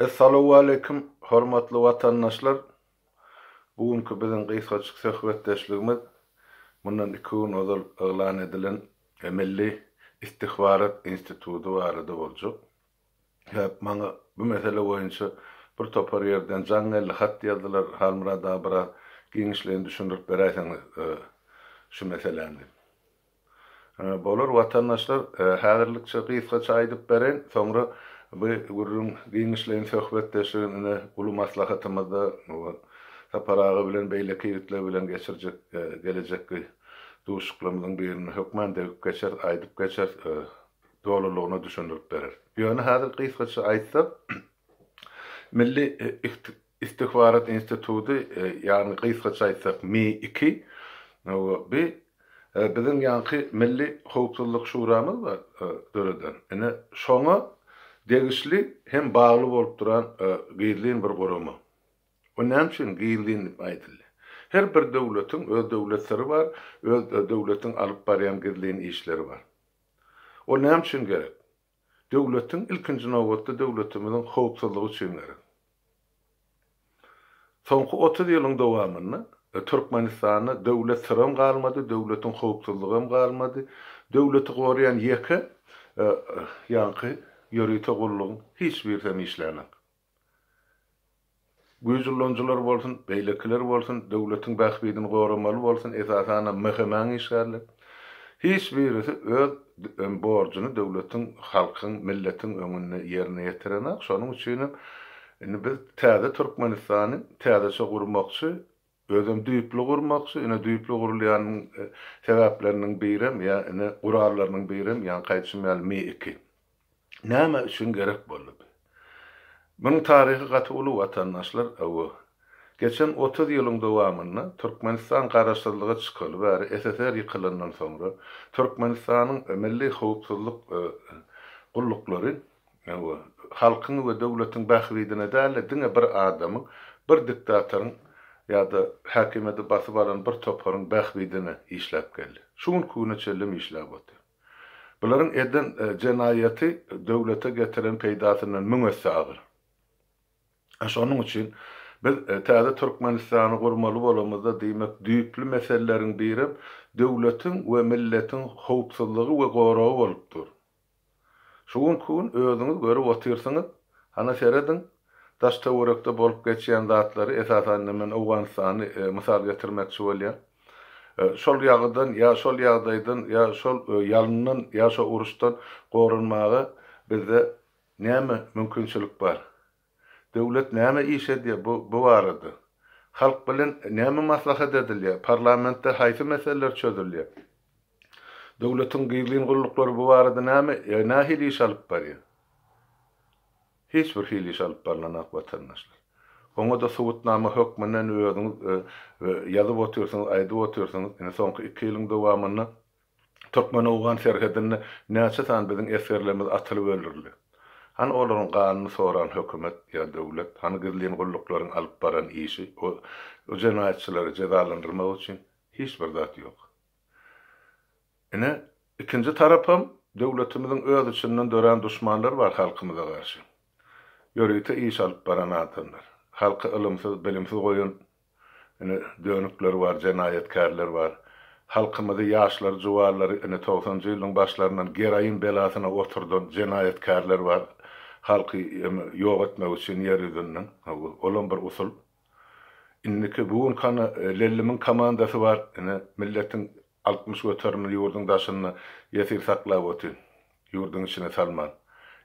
Assalamu alaykum, hormatly watandaşlar. Bugünkü biziň gysgaçyk söhbetdeşligimiz bundan 2 gün ozal yglan edilen Milli İstihbarat Institutu barada boljak. Hep maňa bu mesele boýunça bir topar ýerden jaňly hat ýazdylar, halmyra da bir giňişlerini düşündirip beräýseň şu e, Bolur vatandaşlar, watandaşlar e, häzirlikçe gysgaça aýdyp beren, soňra bu gurrun giňişleýin söhbetdeşligini ine ulu maslahatymyzda taparağı bilen beýle kiýitler bilen geçirjek gelejekki duşuklumyzyň birini hökmen degip geçer, aydıp geçer, doluluğuna düşünürüp berer. Ýöne häzir gysgaça aýtsak, Milli İstihbarat Institutu, yani gysgaça aýtsak MI2, bir bizim ýanky Milli Howpsuzlyk Şuramyz bar döreden. Ene şoňa degişli hem bağlı bolup duran e, gıyırlığın bir gurumu. Onun için gıyırlığın dip aýdyldy. Her bir döwletiň öz döwletleri bar, öz döwletiň alyp barýan gizlin işleri bar. O ne üçin gerek? Döwletiň ilkinji nowgatda döwletimiziň howpsuzlygy üçin gerek. Soňky 30 ýylyň dowamyny e, Türkmenistanyň döwlet syram galmady, döwletiň howpsuzlygy hem galmady. Döwleti goraýan ýeke ýanky e, yörüýte gullugyň hiçbir bir hem işlenýär. Güýjüllonjular bolsun, beýlekler devletin döwletiň bähbidini goramaly bolsun, esasana möhemäň işlerler. Hiç birisi öz borcuny döwletiň, halkyň, milletiň öňüne ýerine ýetirenek. Şonuň üçin indi biz täze Türkmenistany şey täze gurmakçy, özüm düýpli gurmakçy, ine düýpli gurulýanyň e, sebäpleriniň birem, ýa-ni gurarlarynyň birem, ýa-ni gaýtşymyl mi 2. Näme üçin gerek bolup? Bunun tarihi gaty uly vatandaşlar öwe. Geçen 30 yılın dowamyny Türkmenistan garaşsyzlygy çykaly bäri SSR ýykylandan soňra Türkmenistanyň ömelli howpsuzlyk e, gulluklary öwe halkın ve devletin bähwidine däle diňe bir adamın bir diktatörün ya da häkimede basyp alan bir toparyň bähwidine işläp geldi. Şuň köne çellem işläp otdy. Bunların eden cenayeti e, devlete getiren peydatının müngesi ağır. Aş onun için biz e, tada Türkmenistan'ı kurmalı olamızda deymek düyüklü meselelerin birim devletin ve milletin hoopsallığı ve gorağı olupdur. Şuğun kuğun özünüz görüp otursunuz, hana seredin, daşta uğrakta bolup geçiyen zatları esas annemin Afganistan'ı e, misal getirmek şuvalyan. Ee, sol yağıdan, ya sol yağdaydan, ya sol e, yalından, ya sol urustan korunmağı bizde näme mümkinçilik bar. Döwlet näme işe diye bu bu arada? Halk bilen näme maslahat edilýär, parlamentde haýsy meseleler çözülýär. Devletin gyýlyn gulluklary bu barada näme nähili iş alıp barýar. Hiç bir hili iş alyp barlanak vatandaşlar. Ona da soğutnama hökmünden özünüz e, yazıp otursunuz, aydıp otursunuz. Yani soňky 2 ýylyň dowamyny Türkmen oğan serhedini näçe san biziň eserlerimiz atylyp öldürildi. Han olaryň ganyny soran hükümet ýa döwlet, han gizlin gulluklaryň alyp baran işi, o, o jenoýatçylary cezalandyrmak üçin hiç bir zat ýok. Ine ikinji tarapam döwletimiziň öz içinden dören düşmanlar var halkımıza garşy. Ýörüýte iş alyp baran adamlar halkı ılımsız, bilimsiz koyun yani dönükler var, cenayetkarlar var. Halkımızı yaşlar, cuvarlar, yani 90 yılın başlarından gerayın belasına oturdan cenayetkarlar var. Halkı yok etmek için yer yüzünden. Olan bir usul. Inniki bugün kanı, e, lellimin komandası var. Yani milletin 60 götürmeli yurdun daşını yesir saklap otin. Yurdun içine salman.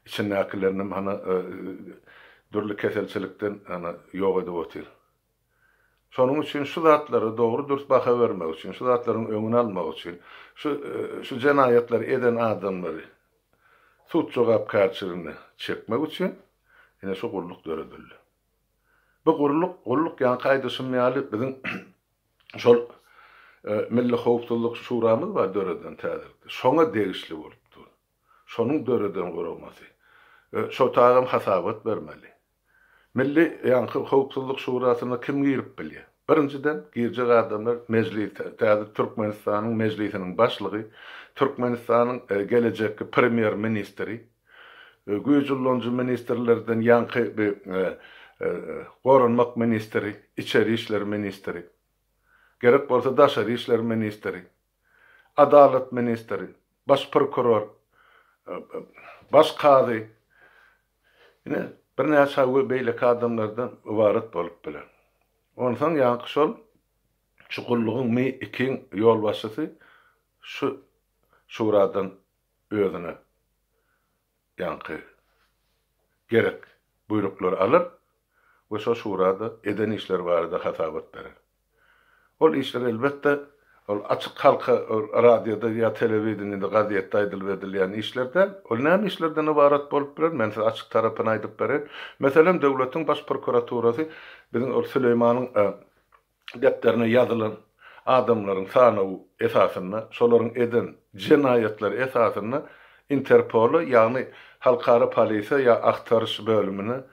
İçindakilerini hani e, dürlü keselçilikden ana yok edip otel. Şonun üçin şu zatlara doğru dürt baka vermek üçin, şu zatların öňüni almak üçin, şu e, şu jenayetler eden adamları sut jogap karşılığını çekmek üçin ene şu gurluk döredildi. Bu gurluk, gurluk yani kayda meali, bizim şol e, milli howpsuzlyk şuramyz bar döreden täzirdi. Şoňa değişli bolupdy. Şonuň döreden gurulmasy. E, Şu tağım hasabat vermeli milli yani howpsuzlyk şurasyna kim girip bilýär? Birinciden girjek adamlar meclis, täze Türkmenistanın meclisinin başlığı Türkmenistanyň e, gelejekki premier ministri, e, güýçüllonjy ministerlerden ýanky bir e, Gorunmak e, ministri, İçeri İşler ministri, gerek bolsa Daşary işler ministri, Adalet ministri, baş prokuror, e, e, baş kazi, yine bir näçe we beýleki adamlardan ibarat bolup bilen. Ondan ýanky şol çukullugyň mi ikiň ýol başçysy şu şuradan özüne yankı gerek buyruklar alır ve şu şurada eden işler barada hatabat berer. O işler elbette ol açık halka radyoda ya televizyonda gaziyette aydıl verilen işlerden, önlem işlerden ibaret bolup birer, mesela açık tarafına aydıp verir, Mesela devletin baş prokuraturası, bizim Süleyman'ın e, defterine yazılan adamların sanavu esasını, soların eden cinayetleri esasını, Interpol'u yani halkara polise ya aktarış bölümünü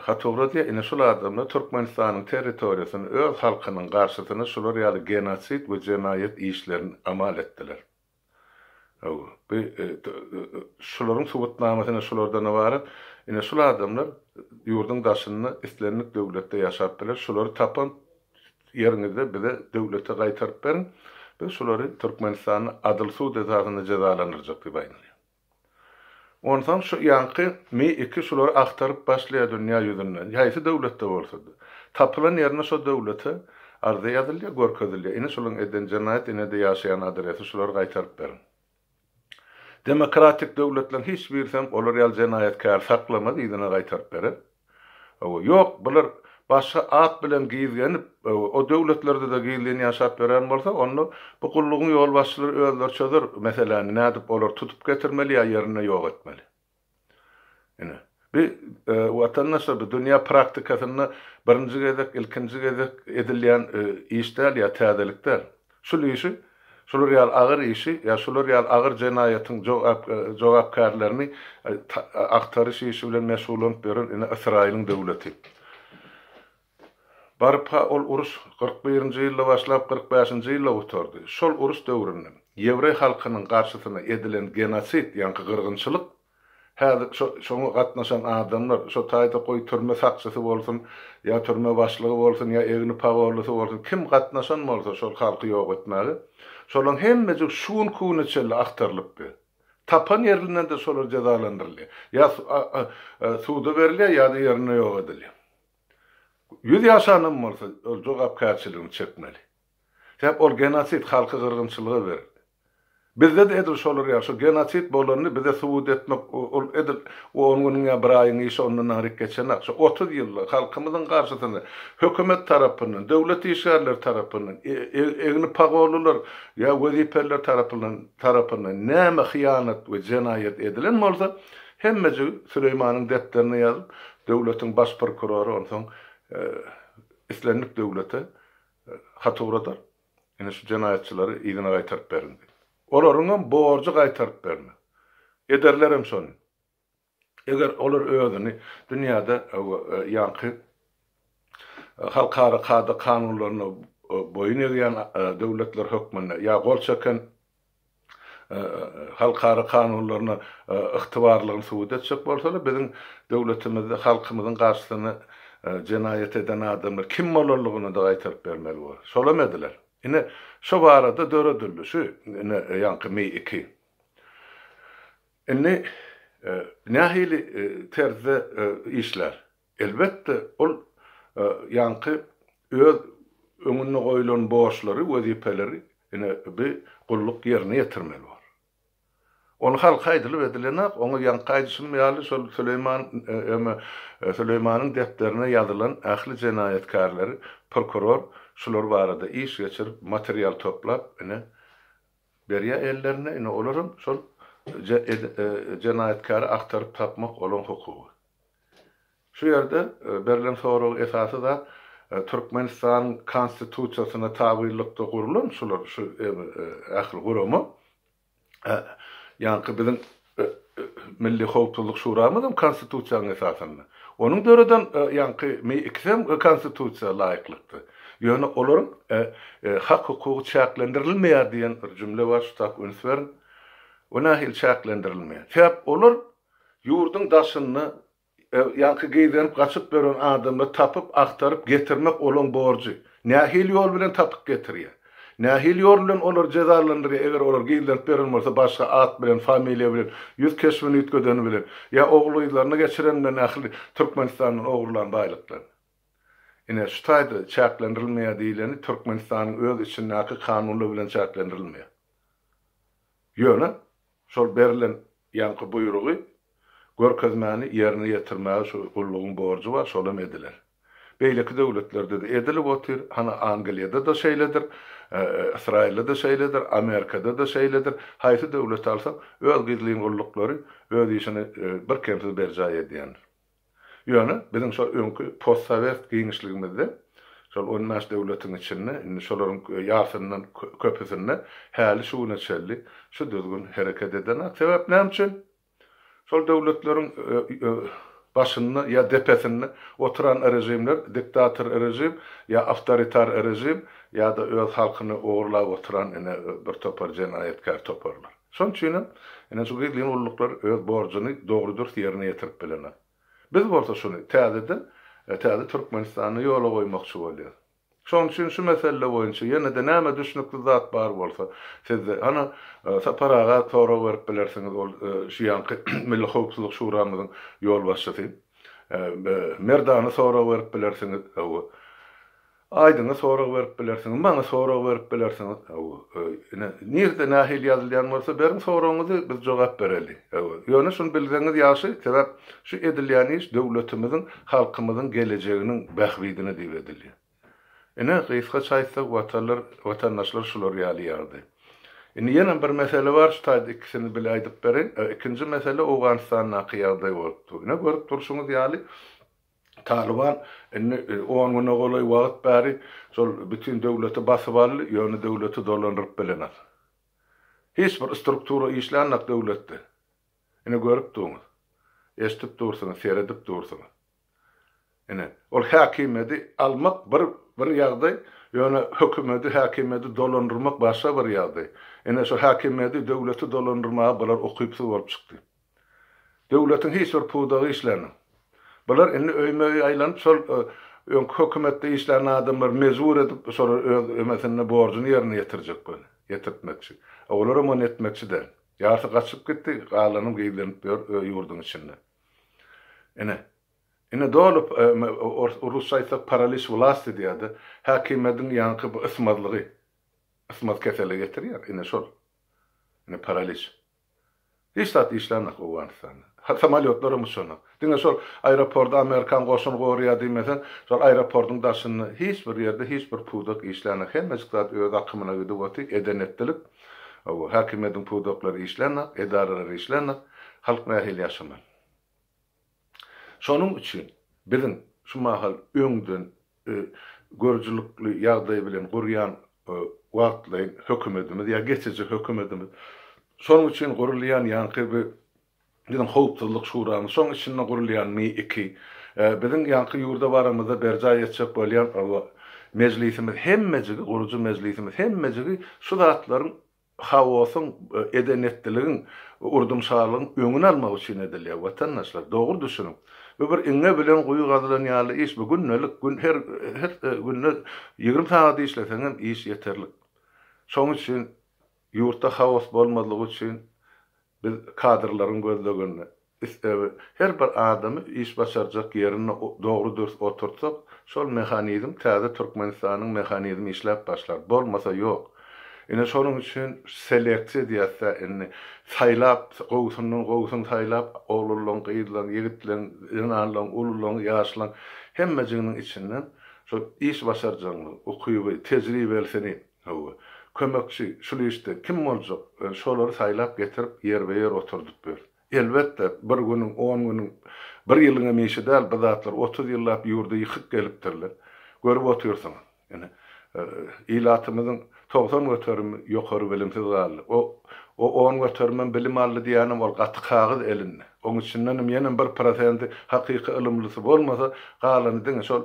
Hatowradiya ine şol adamlar Türkmenistan'ın territoriýasyny öz halkynyň garşysyna şular ýaly genosid we jenayet işlerini amal ettiler. Bu e, e, e, şularyň subutnamasyna şulardan ibaret ine şol adamlar ýurdun daşyny islenlik döwletde ýaşapdylar. Şulary tapan ýeriňizde bize döwlete gaýtaryp berin. Biz şulary Türkmenistanyň adil suw dezasyna cezalandyrjak diýip Ondan şu yankı mi iki sular aktarıp başlaya dünya yüzünden. Yayısı devlet de olsa. Tapılan yerine şu devlete ardı yazılya, gork edilya. sulun eden cennet, ine de yaşayan adresi sular kaytarıp verin. Demokratik devletlerin hiçbirsem olur yal cenayetkar saklamadı, idine kaytarıp verin. Yok, bunlar başga at bilen giýilgenip e, o döwletlerde de giýilýän ýaşap beren bolsa, onu bu gullugyň ýol başçylary öýler çözer meseleni hani nädip olar tutup getirmeli ýa ýerine ýok etmeli. Ene bir e, vatandaşlar bu dünya praktikasını birinci gezek, ilkinci gezek edilýän e, işler ya täzelikler. Şu işi, şol real ağır işi ýa şol real agyr jenaýatyň jogapkarlaryny aktaryş işi bilen meşgul beren İsrail'in devleti. Barpa ol urus 41-nji ýylda başlap 45-nji ýylda utardy. Şol urus döwründe Yewrey halkynyň garşysyna edilen genosid, ýa-ni gyrgynçylyk, häzir şoňa gatnaşan adamlar, şo taýda goý türme saçysy bolsun, ýa türme başlygy bolsun, ýa egini pawarlysy bolsun, kim gatnaşan bolsa şol halky ýok etmeli. Şolaryň hemmesi şuň kuny çelle aktarlypdy. Tapan ýerinden de şolary jazalandyrylýar. Ýa suda berilýär, ýa-ni ýerine ýok edilýär. 100 yaşanım bolsa, ol jogap käçiliğini çekmeli. Hep ol genosid halky gyrgynçylygy berer. Bizde de edil şolar ýaşy genosid bolanyny bize subut etmek ol edil o onuň ýa-braýyny işi ondan närik geçen 30 ýyl Hükümet garşysyny devlet tarapynyň, döwlet işgärler tarapynyň, egni pagolular ýa wezipeler tarapynyň tarapynyň näme hyýanat we jenayet edilen bolsa, hemmeji Süleýmanyň detlerini ýazyp döwletiň baş prokuroru onsoň ee, İslamlık devlete e, hata uğradar. Yani şu cinayetçileri iyidine kaytarıp verin. Olarından borcu kaytarıp verin. Ederlerim son. Eğer olur ödünü dünyada e, e, yankı halkara kada kanunlarına boyun eğen devletler hükmüne ya gol çeken halkara kanunlarına ihtivarlarını suud etsek bolsa bizim devletimizde halkımızın karşılığını ee, cinayet eden adamlar kim malorluğunu da qaytarıp vermeli var. Solamediler. Yine şu arada dörö düllüsü, yine e, yankı mi iki. Yine nahili e, terzde işler. Elbette ol e, yankı öz önüne koyulan borçları, vazifeleri yine bir kulluk yerine yetirmeli onu hal kaydılı edilenek, onu yan kaydısını miyalı Süleyman e, e, e defterine yazılan ahli cinayetkarları, prokuror, şular barada iş geçir, materyal toplap, ne, beriya ellerine, ne olurum, şol e, cinayetkarı aktarıp tapmak olan hukuku. Şu yerde berilen soru esası da Türkmenistan konstitusiýasyna tabiýlikde gurulan şular şu ähli gurumy Yankıbidin e, e, Milli Howpsuzlyk Şuramydyň konstitusiýasynyň esasyny. Onuň döreden ýanky e, me iksem konstitusiýa laýyklykdy. Ýöne olaryň hak hukuky çäklendirilmeýär diýen cümle var şu tak ünswer. Ona hil çäklendirilmeýär. Şäp yurdun daşını, daşyny ýanky geýdenip gaçyp beren adamny tapıp, aktarıp getirmek olan borcu. Nehil yol bile tapyp getirýär. Nähil ýörlen olar jazalanyry eger olar giýilip berilmese başga at bilen, familiýa bilen, ýüz keşmini ýetgeden bilen, ýa ogluýlaryny geçirenden nähil Türkmenistan'ın ogurlan baýlyklar. Ine şu taýda çäklendirilmeýär diýileni Türkmenistanyň öz içindäki kanuny bilen çäklendirilmeýär. Ýöne şol berilen ýanky buyrugy görkezmäni yerine ýetirmäge şu gullugyň borcu var şolam ediler. Beýleki döwletlerde de edilip otyr, hana Angliýada da şeýledir. Ee, İsrail'de de şeýledir, Amerikada da şeýledir. Haýsy döwlet alsa, öz gizliň gulluklary öz işini e, bir kemsiz berjaý Yani bizim şu şol öňkü postsovet giňişligimizde şol onnaş döwletiň içinde, indi şolaryň ýarsynyň köpüsinde häli şu näçeli, şu düzgün hereket eden sebäp näme üçin? Şol döwletleriň e, e, başını ya tepesini oturan rejimler, diktatör rejim ya avtoritar rejim ya da öz halkını uğurla oturan ene bir topar cenayetkar toparlar. Şoň üçin ene şu gizlin ulluklar öz borcuny dogrudur ýerine ýetirip bilener. Biz bolsa şunu täzeden e, täze Türkmenistanyny ýola goýmakçy bolýar. Son üçün şu meselele boyunca, yani de neyme düşnüklü zat bar olsa, siz ana e, saparağa sonra verip bilersiniz o e, şiyanki milli hukusuzluk yol başlasin. E, Merdanı sonra verip bilersiniz. Aydını sonra verip bilersiniz. Bana sonra verip bilersiniz. nahil berin sonra biz jogap bereli. Ýöne şun bilgiyiz ýaşy, şu edilýän iş edilyan, halkymyzyň edilyan, edilyan, Ene gıyfka çaysa vatandaşlar şular yaliyardı. Indi yenen bir mesele var şu ikisini bile aydıp berin. E, ikinci mesele Afganistan'a kıyarday oldu. Ne görüp durşuňyz ýaly Taliban indi 10 güne golay wagt bäri sol bütün döwleti basyp aldy, ýöne döwleti dolanyp bilenar. Hiç struktura işlenmek döwletde. Ine görüp durňyz. Eşdip dursyňyz, seredip dursyňyz. Ene, ol hakimedi almak bir bir yagdy, ýöne hökümeti hakimeti dolandyrmak başga bir ýagdy. Ene şu hakimeti döwleti dolandyrmaga bular okuypsy bolup çykdy. Devletin hiç bir pudagy işleni. Bular elini öýmeýi aýlanyp sol ön e, hökümetde işlenen adamlar mezur edip sonra ömetinle borcunu yerine yetirecek böyle. Yetirtmekçi. E, Olar onu etmekçi de. Yarsa kaçıp gitti, ağlanıp giydilenip e, yurdun içinde. Ene, Ine dolup e, Rusça aýsak paraliz wlast diýdi. Häkimetiň ýanky bu ismazlygy, ismaz kesele getirýär. Ine şol. Ine paraliz. Iştat işlenmek bu wansan. Samolyotlary musuny. Diňe şol aeroportda Amerikan goşun goýurýar diýmesen, şol aeroportun daşyny hiç bir ýerde hiç bir pudak işlenek, hemme zat öz akymyna gidip otyk edenetdilik. O häkimetiň pudaklary işlenek, edarları işlenek, halk nähil yaşamalı. Şonun için, bizim şu mahal öňden görjülükli e, ýagdaý bilen gurýan wagtlaýyn e, hökümetimiz ýa geçici hökümetimiz şonuň üçin gurulýan ýanky bizim howpsuzlyk şuramy şoň içinde gurulýan mi iki? 2 e, bizim varımızda ýurda baramyzda berja ýetjek bolýan mejlisimiz hemmejigi gurucu mejlisimiz hemmejigi şu zatlaryň hawasyn edenetliligiň urdumşarlygyň öňüni almak için ediliyor vatandaşlar. Doğru düşünün. öbür inne bilen quyu gazlan ýaly iş bu gün nälik gün her her e, günne 20 saat işleseň hem iş ýeterli. Şoň üçin ýurtda haýat bolmadygy üçin biz kadrlaryň gözlegini e, her bir adamy iş başarjak ýerine dogry durup oturtsak, şol mehanizm täze Türkmenistanyň mehanizmi işläp başlar. Bolmasa ýok. Инэшонун için селекция дияса, инне сайлап, гоусунун гоусун сайлап, оолулун, кыйылын, егитлен, инанлын, улулун, яшлын, хемме жигинин ичинен шо иш башаржаңлы, укуйбы, тежрибелсени, хава. Kömökçi, şulu işte, kim olacak? Şoları saylap getirip yer ve yer oturduk böyle. Elbette bir günün, on günün, bir yılın emişi şey değil, bir zatlar, otuz yıllap yurda yıkık geliptirler. Görüp otuyorsanız. Yani, ilatymyzyň 90 göterim ýokary bilimsiz galdy. O o 10 göterim bilim aldy diýänem ol gaty e, kagyz elinde. Oň üçinlenem ýene 1% hakyky ilimlisi bolmasa, galany diňe şol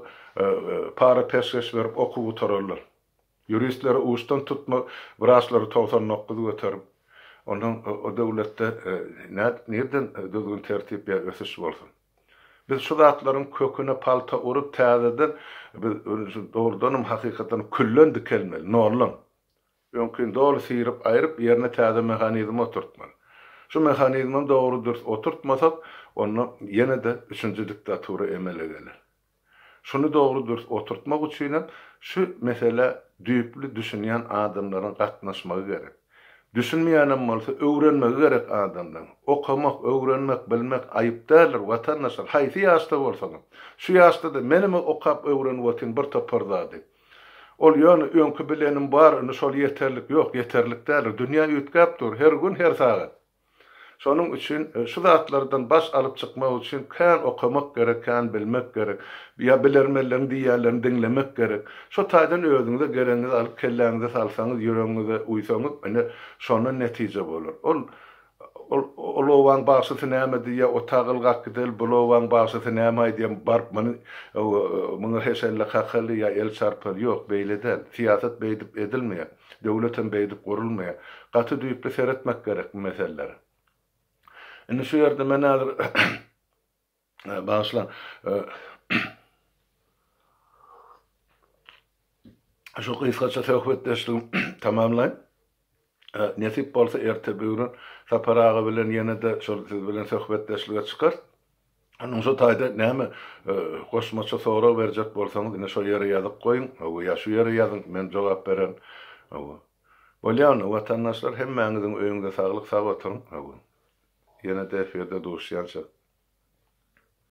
para peşkeş berip okuw turarlar. Juristleri uçtan tutma, vraçlary 99 göterip Ondan o devlette e, nereden e, düzgün tertip ya ösüş bolsun. Biz şu zatların kökünü palta urup täzeden doğrudanım hakikaten küllen dikelmeli, norlan. Çünkü doğru sirip ayırıp yerine täze mekanizma oturtmalı. Şu mehanizmanı doğru dürüst oturtmasak onu yine de üçüncü diktatura emele gelir. Şunu doğru dürüst oturtmak üçin şu mesele düýüplü düşünen adımların gatnaşmagy gerek. Düşünmeýänem bolsa öwrenmek gerek adamdan. Okamak, öwrenmek, bilmek aýyp däldir watandaşlar. Haýsy ýaşda bolsa Şu ýaşda da menimi okap öwrenip otin bir toparlady. Ol ýöne öňkü var, bar, şol ýeterlik ýok, ýeterlik däldir. Dünýä ýetgäpdir her gün her saat. Şonun için e, şu zatlardan baş alıp çıkmak için kan okumak gerek, kan bilmek gerek. Ya bilermelerini diýerlerini dinlemek gerek. Şu taýdan özüňizi gereňiz alyp kelläňize salsaňyz, ýüreňize uýsaňyz, ene şonun netije bolar. Ol olowan başyty näme diýe o tagylgak gidil, bulowan başyty näme diýen barp muny e, e, muny heselle hakly ya el çarpar ýok beýleden. Siýasat beýdip edilmeýär. Döwletem beýdip gurulmaýar. Gaty düýüp seretmek gerek bu meselelere. Endişe yerde menadır e, bağışlan. E, şu kıyıskaça tevkvet deşliğim tamamlayın. E, nesip bolsa erte bugün saparağı bilen yine de şol siz bilen söhbet deşlige çıkar. Onun şu tayda näme koşmaça soru berjek bolsaňyz ine şol ýere ýazyp goýun. ya ýa şu ýere ýazyň men jogap beren. O. Bolýan vatandaşlar hemmäňiziň öňünde saglyk sag oturun. yine de fiyatı doğuşlayan